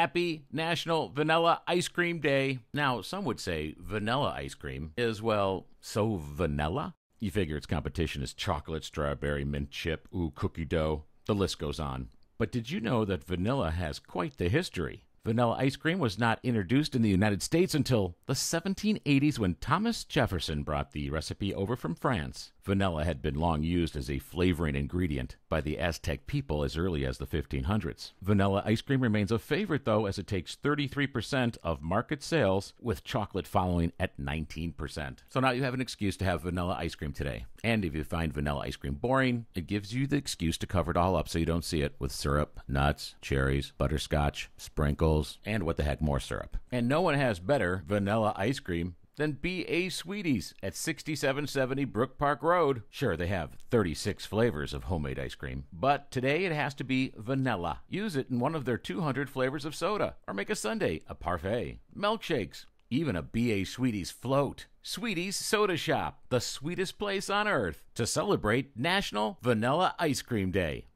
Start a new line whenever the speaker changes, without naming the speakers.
Happy National Vanilla Ice Cream Day. Now, some would say vanilla ice cream is, well, so vanilla. You figure its competition is chocolate, strawberry, mint chip, ooh, cookie dough. The list goes on. But did you know that vanilla has quite the history? Vanilla ice cream was not introduced in the United States until the 1780s when Thomas Jefferson brought the recipe over from France. Vanilla had been long used as a flavoring ingredient by the Aztec people as early as the 1500s. Vanilla ice cream remains a favorite, though, as it takes 33% of market sales, with chocolate following at 19%. So now you have an excuse to have vanilla ice cream today. And if you find vanilla ice cream boring, it gives you the excuse to cover it all up so you don't see it with syrup, nuts, cherries, butterscotch, sprinkles and what the heck more syrup. And no one has better vanilla ice cream than B.A. Sweeties at 6770 Brook Park Road. Sure, they have 36 flavors of homemade ice cream, but today it has to be vanilla. Use it in one of their 200 flavors of soda, or make a sundae, a parfait, milkshakes, even a B.A. Sweeties float. Sweeties Soda Shop, the sweetest place on earth, to celebrate National Vanilla Ice Cream Day.